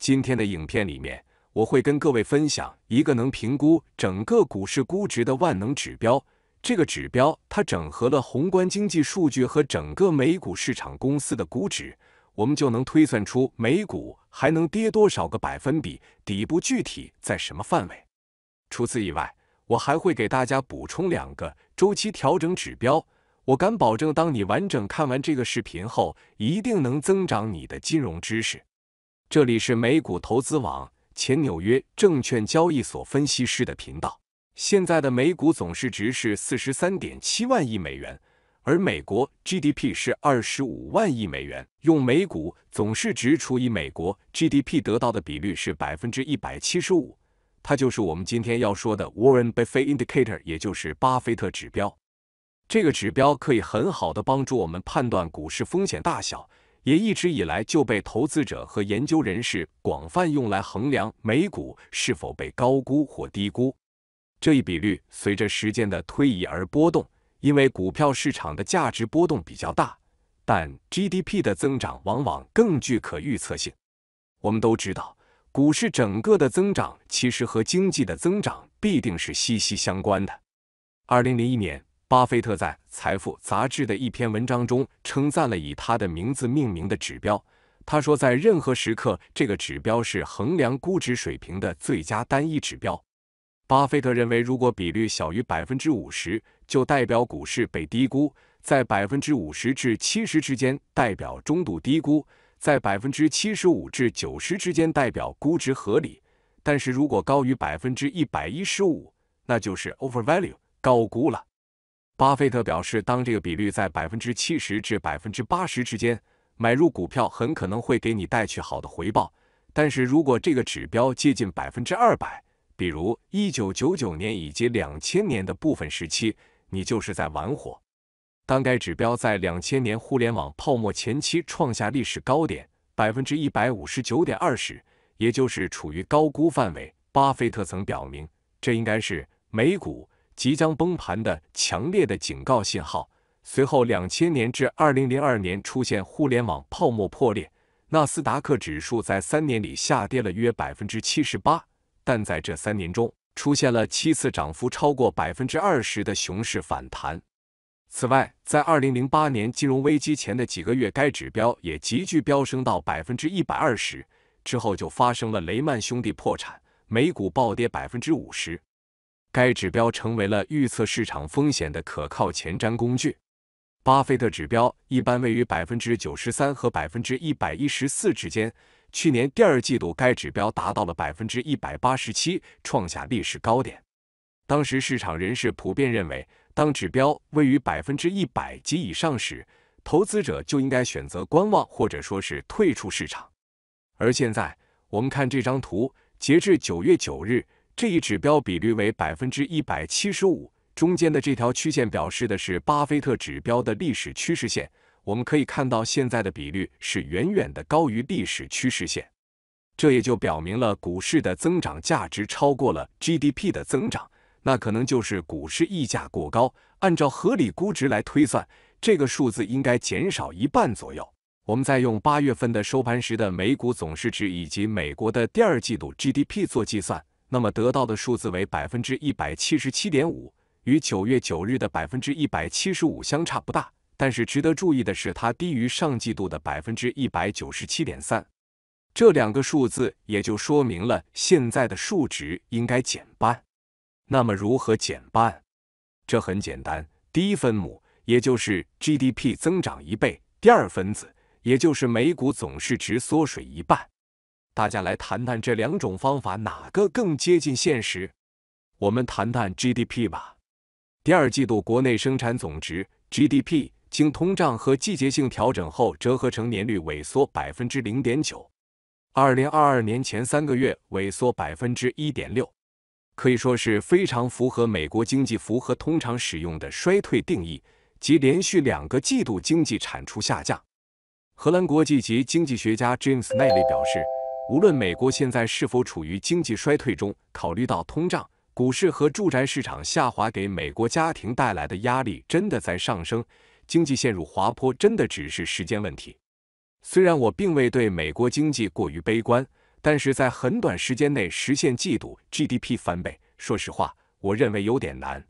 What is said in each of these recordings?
今天的影片里面，我会跟各位分享一个能评估整个股市估值的万能指标。这个指标它整合了宏观经济数据和整个美股市场公司的估值，我们就能推算出美股还能跌多少个百分比，底部具体在什么范围。除此以外，我还会给大家补充两个周期调整指标。我敢保证，当你完整看完这个视频后，一定能增长你的金融知识。这里是美股投资网，前纽约证券交易所分析师的频道。现在的美股总市值是四十三点七万亿美元，而美国 GDP 是二十五万亿美元。用美股总市值除以美国 GDP 得到的比率是百分之一百七十五，它就是我们今天要说的 Warren Buffett Indicator，也就是巴菲特指标。这个指标可以很好的帮助我们判断股市风险大小。也一直以来就被投资者和研究人士广泛用来衡量美股是否被高估或低估。这一比率随着时间的推移而波动，因为股票市场的价值波动比较大，但 GDP 的增长往往更具可预测性。我们都知道，股市整个的增长其实和经济的增长必定是息息相关的。2001年。巴菲特在《财富》杂志的一篇文章中称赞了以他的名字命名的指标。他说，在任何时刻，这个指标是衡量估值水平的最佳单一指标。巴菲特认为，如果比率小于百分之五十，就代表股市被低估；在百分之五十至七十之间，代表中度低估；在百分之七十五至九十之间，代表估值合理。但是如果高于百分之一百一十五，那就是 overvalue，高估了。巴菲特表示，当这个比率在百分之七十至百分之八十之间，买入股票很可能会给你带去好的回报。但是如果这个指标接近百分之二百，比如一九九九年以及两千年的部分时期，你就是在玩火。当该指标在两千年互联网泡沫前期创下历史高点百分之一百五十九点二时，也就是处于高估范围，巴菲特曾表明，这应该是美股。即将崩盘的强烈的警告信号。随后，两千年至二零零二年出现互联网泡沫破裂，纳斯达克指数在三年里下跌了约百分之七十八。但在这三年中，出现了七次涨幅超过百分之二十的熊市反弹。此外，在二零零八年金融危机前的几个月，该指标也急剧飙升到百分之一百二十。之后就发生了雷曼兄弟破产，美股暴跌百分之五十。该指标成为了预测市场风险的可靠前瞻工具。巴菲特指标一般位于百分之九十三和百分之一百一十四之间。去年第二季度，该指标达到了百分之一百八十七，创下历史高点。当时市场人士普遍认为，当指标位于百分之一百及以上时，投资者就应该选择观望或者说是退出市场。而现在，我们看这张图，截至九月九日。这一指标比率为百分之一百七十五，中间的这条曲线表示的是巴菲特指标的历史趋势线。我们可以看到，现在的比率是远远的高于历史趋势线，这也就表明了股市的增长价值超过了 GDP 的增长，那可能就是股市溢价过高。按照合理估值来推算，这个数字应该减少一半左右。我们再用八月份的收盘时的美股总市值以及美国的第二季度 GDP 做计算。那么得到的数字为百分之一百七十七点五，与九月九日的百分之一百七十五相差不大。但是值得注意的是，它低于上季度的百分之一百九十七点三。这两个数字也就说明了现在的数值应该减半。那么如何减半？这很简单，第一分母也就是 GDP 增长一倍，第二分子也就是每股总市值缩水一半。大家来谈谈这两种方法哪个更接近现实？我们谈谈 GDP 吧。第二季度国内生产总值 GDP 经通胀和季节性调整后折合成年率萎缩百分之零点九，二零二二年前三个月萎缩百分之一点六，可以说是非常符合美国经济符合通常使用的衰退定义，即连续两个季度经济产出下降。荷兰国际级经济学家 James 奈利表示。无论美国现在是否处于经济衰退中，考虑到通胀、股市和住宅市场下滑给美国家庭带来的压力真的在上升，经济陷入滑坡真的只是时间问题。虽然我并未对美国经济过于悲观，但是在很短时间内实现季度 GDP 翻倍，说实话，我认为有点难。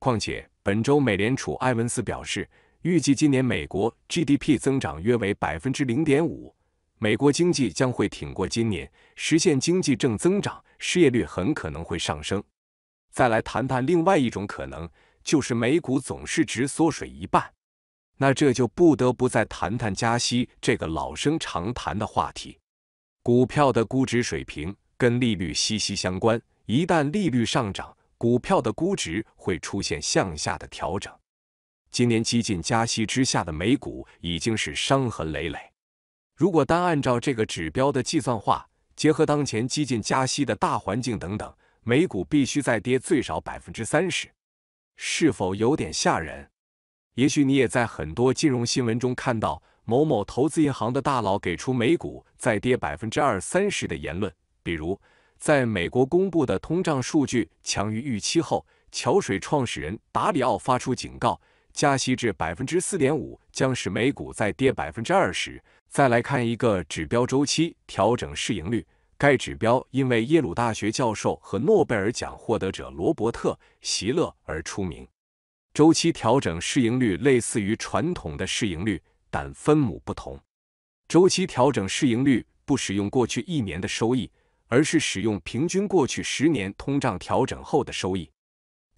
况且，本周美联储埃文斯表示，预计今年美国 GDP 增长约为百分之零点五。美国经济将会挺过今年，实现经济正增长，失业率很可能会上升。再来谈谈另外一种可能，就是美股总市值缩水一半。那这就不得不再谈谈加息这个老生常谈的话题。股票的估值水平跟利率息息相关，一旦利率上涨，股票的估值会出现向下的调整。今年几近加息之下的美股已经是伤痕累累。如果单按照这个指标的计算化，结合当前激进加息的大环境等等，美股必须再跌最少百分之三十，是否有点吓人？也许你也在很多金融新闻中看到，某某投资银行的大佬给出美股再跌百分之二三十的言论。比如，在美国公布的通胀数据强于预期后，桥水创始人达里奥发出警告。加息至百分之四点五，将使美股再跌百分之二十。再来看一个指标：周期调整市盈率。该指标因为耶鲁大学教授和诺贝尔奖获得者罗伯特·席勒而出名。周期调整市盈率类似于传统的市盈率，但分母不同。周期调整市盈率不使用过去一年的收益，而是使用平均过去十年通胀调整后的收益。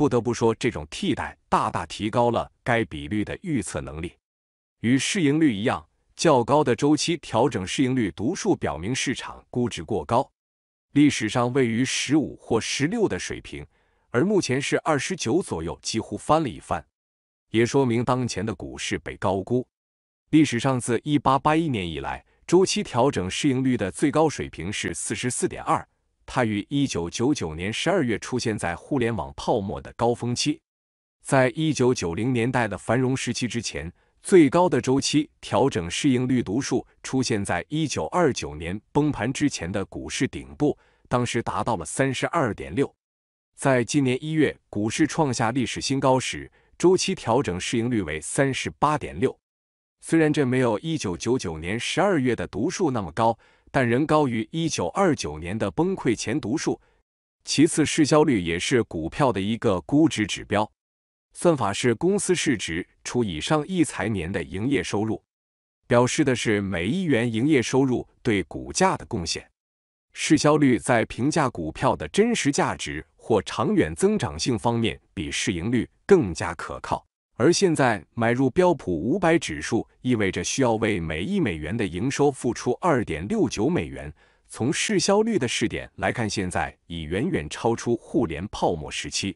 不得不说，这种替代大大提高了该比率的预测能力。与市盈率一样，较高的周期调整市盈率读数表明市场估值过高。历史上位于十五或十六的水平，而目前是二十九左右，几乎翻了一番，也说明当前的股市被高估。历史上自一八八一年以来，周期调整市盈率的最高水平是四十四点二。它于1999年12月出现在互联网泡沫的高峰期，在1990年代的繁荣时期之前，最高的周期调整市盈率读数出现在1929年崩盘之前的股市顶部，当时达到了32.6。在今年一月股市创下历史新高时，周期调整市盈率为38.6，虽然这没有1999年12月的读数那么高。但仍高于1929年的崩溃前读数。其次，市销率也是股票的一个估值指标。算法是公司市值除以上一财年的营业收入，表示的是每一元营业收入对股价的贡献。市销率在评价股票的真实价值或长远增长性方面，比市盈率更加可靠。而现在买入标普五百指数意味着需要为每一美元的营收付出2.69美元。从市销率的试点来看，现在已远远超出互联泡沫时期。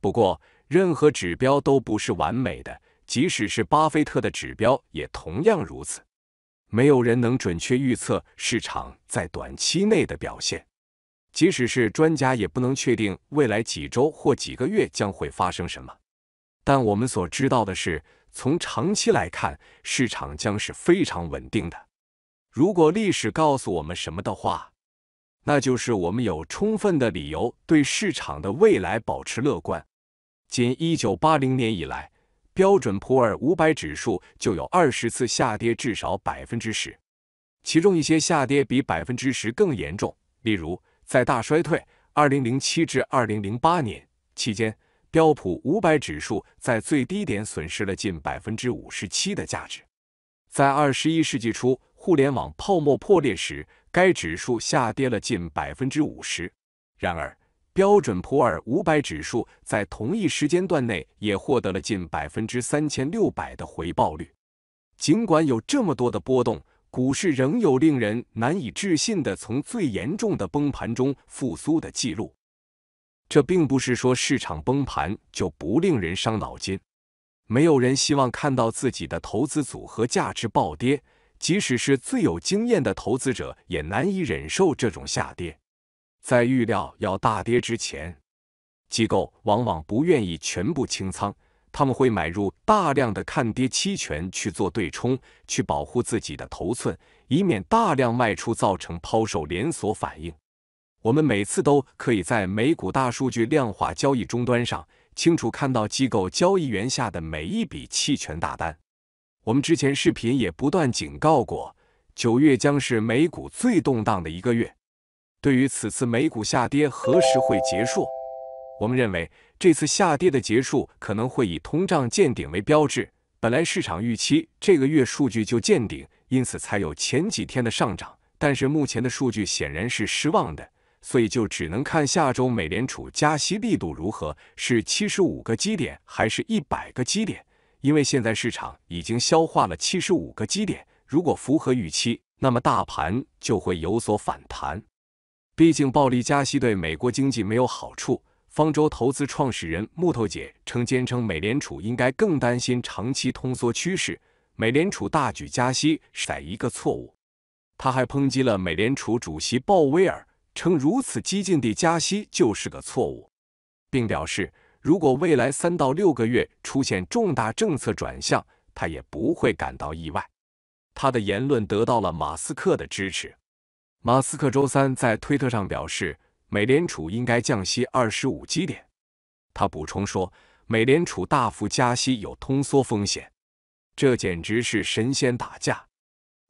不过，任何指标都不是完美的，即使是巴菲特的指标也同样如此。没有人能准确预测市场在短期内的表现，即使是专家也不能确定未来几周或几个月将会发生什么。但我们所知道的是，从长期来看，市场将是非常稳定的。如果历史告诉我们什么的话，那就是我们有充分的理由对市场的未来保持乐观。仅1980年以来，标准普尔500指数就有20次下跌至少百分之十，其中一些下跌比百分之十更严重。例如，在大衰退 （2007 至2008年）期间。标普五百指数在最低点损失了近百分之五十七的价值。在二十一世纪初互联网泡沫破裂时，该指数下跌了近百分之五十。然而，标准普尔五百指数在同一时间段内也获得了近百分之三千六百的回报率。尽管有这么多的波动，股市仍有令人难以置信的从最严重的崩盘中复苏的记录。这并不是说市场崩盘就不令人伤脑筋。没有人希望看到自己的投资组合价值暴跌，即使是最有经验的投资者也难以忍受这种下跌。在预料要大跌之前，机构往往不愿意全部清仓，他们会买入大量的看跌期权去做对冲，去保护自己的头寸，以免大量卖出造成抛售连锁反应。我们每次都可以在美股大数据量化交易终端上清楚看到机构交易员下的每一笔期权大单。我们之前视频也不断警告过，九月将是美股最动荡的一个月。对于此次美股下跌何时会结束，我们认为这次下跌的结束可能会以通胀见顶为标志。本来市场预期这个月数据就见顶，因此才有前几天的上涨，但是目前的数据显然是失望的。所以就只能看下周美联储加息力度如何，是七十五个基点还是一百个基点？因为现在市场已经消化了七十五个基点，如果符合预期，那么大盘就会有所反弹。毕竟暴力加息对美国经济没有好处。方舟投资创始人木头姐称，坚称美联储应该更担心长期通缩趋势，美联储大举加息是在一个错误。他还抨击了美联储主席鲍威尔。称如此激进的加息就是个错误，并表示如果未来三到六个月出现重大政策转向，他也不会感到意外。他的言论得到了马斯克的支持。马斯克周三在推特上表示，美联储应该降息25基点。他补充说，美联储大幅加息有通缩风险，这简直是神仙打架。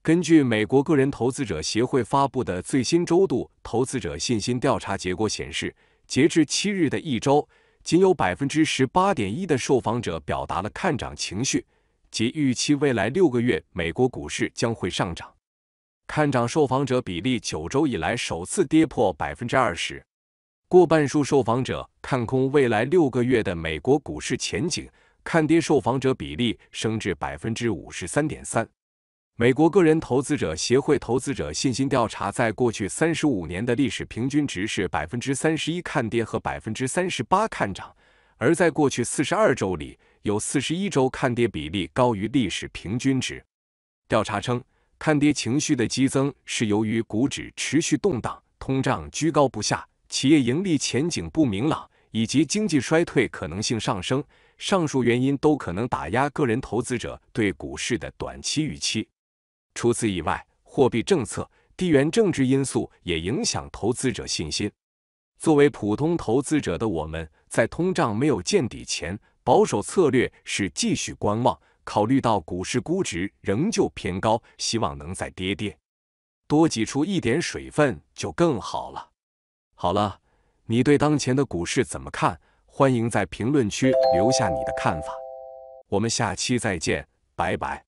根据美国个人投资者协会发布的最新周度投资者信心调查结果显示，截至七日的一周，仅有百分之十八点一的受访者表达了看涨情绪，即预期未来六个月美国股市将会上涨。看涨受访者比例九周以来首次跌破百分之二十，过半数受访者看空未来六个月的美国股市前景，看跌受访者比例升至百分之五十三点三。美国个人投资者协会投资者信心调查在过去三十五年的历史平均值是百分之三十一看跌和百分之三十八看涨，而在过去四十二周里，有四十一周看跌比例高于历史平均值。调查称，看跌情绪的激增是由于股指持续动荡、通胀居高不下、企业盈利前景不明朗以及经济衰退可能性上升。上述原因都可能打压个人投资者对股市的短期预期。除此以外，货币政策、地缘政治因素也影响投资者信心。作为普通投资者的我们，在通胀没有见底前，保守策略是继续观望。考虑到股市估值仍旧偏高，希望能再跌跌，多挤出一点水分就更好了。好了，你对当前的股市怎么看？欢迎在评论区留下你的看法。我们下期再见，拜拜。